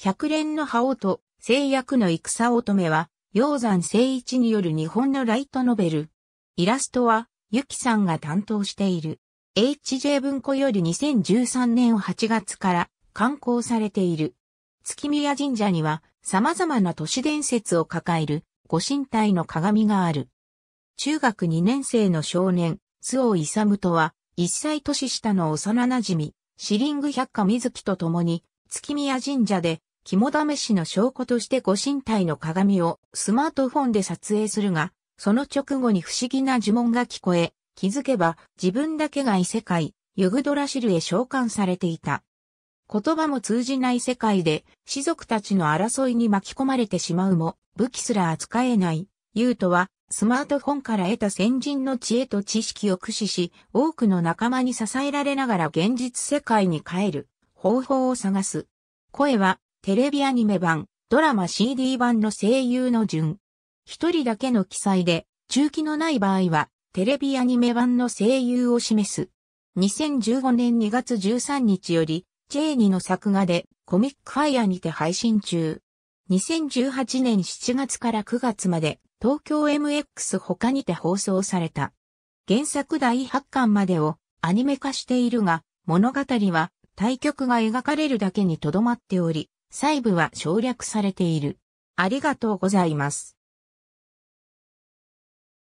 百連の覇王と制約の戦乙女は、鷹山誠一による日本のライトノベル。イラストは、ゆきさんが担当している。HJ 文庫より2013年8月から刊行されている。月宮神社には様々な都市伝説を抱えるご神体の鏡がある。中学2年生の少年、津尾勇とは、一歳年下の幼馴染、シリング百科水木と共に、月宮神社で肝試しの証拠としてご身体の鏡をスマートフォンで撮影するが、その直後に不思議な呪文が聞こえ、気づけば自分だけが異世界、ユグドラシルへ召喚されていた。言葉も通じない世界で、士族たちの争いに巻き込まれてしまうも、武器すら扱えない、ユートは、スマートフォンから得た先人の知恵と知識を駆使し、多くの仲間に支えられながら現実世界に帰る、方法を探す。声は、テレビアニメ版、ドラマ CD 版の声優の順。一人だけの記載で、中期のない場合は、テレビアニメ版の声優を示す。2015年2月13日より、チェーニの作画で、コミックファイアにて配信中。2018年7月から9月まで、東京 MX 他にて放送された。原作第8巻までをアニメ化しているが、物語は対局が描かれるだけにとどまっており、細部は省略されている。ありがとうございます。